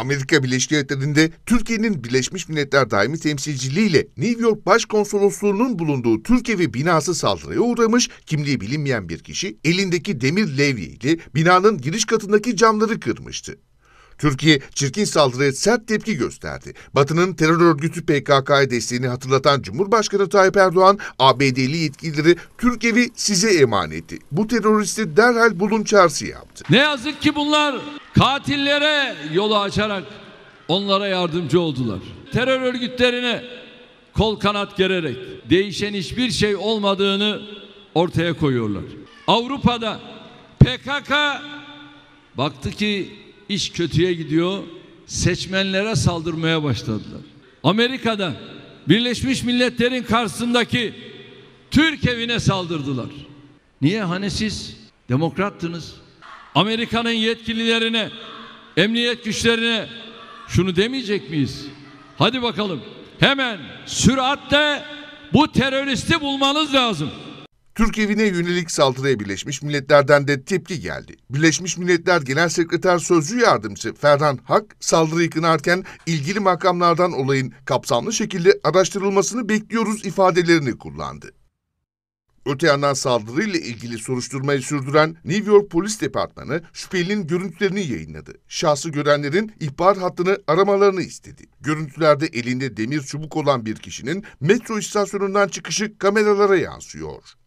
Amerika Birleşik Devletleri'nde Türkiye'nin Birleşmiş Milletler Daimi Temsilciliği ile New York Başkonsolosluğu'nun bulunduğu Türk binası saldırıya uğramış, kimliği bilinmeyen bir kişi elindeki demir levye ile binanın giriş katındaki camları kırmıştı. Türkiye çirkin saldırıya sert tepki gösterdi. Batı'nın terör örgütü PKK'ya desteğini hatırlatan Cumhurbaşkanı Tayyip Erdoğan, ABD'li yetkilileri Türk evi size emaneti. Bu teröristi derhal bulun çağrısı yaptı. Ne yazık ki bunlar katillere yolu açarak onlara yardımcı oldular. Terör örgütlerine kol kanat gererek değişen hiçbir şey olmadığını ortaya koyuyorlar. Avrupa'da PKK baktı ki iş kötüye gidiyor. Seçmenlere saldırmaya başladılar. Amerika'da Birleşmiş Milletler'in karşısındaki Türk evine saldırdılar. Niye? Hani siz demokrattınız. Amerika'nın yetkililerine, emniyet güçlerine şunu demeyecek miyiz? Hadi bakalım hemen süratle bu teröristi bulmanız lazım. Türk evine yönelik saldırıya Birleşmiş Milletler'den de tepki geldi. Birleşmiş Milletler Genel Sekreter Sözcü Yardımcısı Ferhan Hak saldırıyı kınarken ilgili makamlardan olayın kapsamlı şekilde araştırılmasını bekliyoruz ifadelerini kullandı. Öte yandan saldırıyla ilgili soruşturmayı sürdüren New York Polis Departmanı şüphelinin görüntülerini yayınladı. Şahsı görenlerin ihbar hattını aramalarını istedi. Görüntülerde elinde demir çubuk olan bir kişinin metro istasyonundan çıkışı kameralara yansıyor.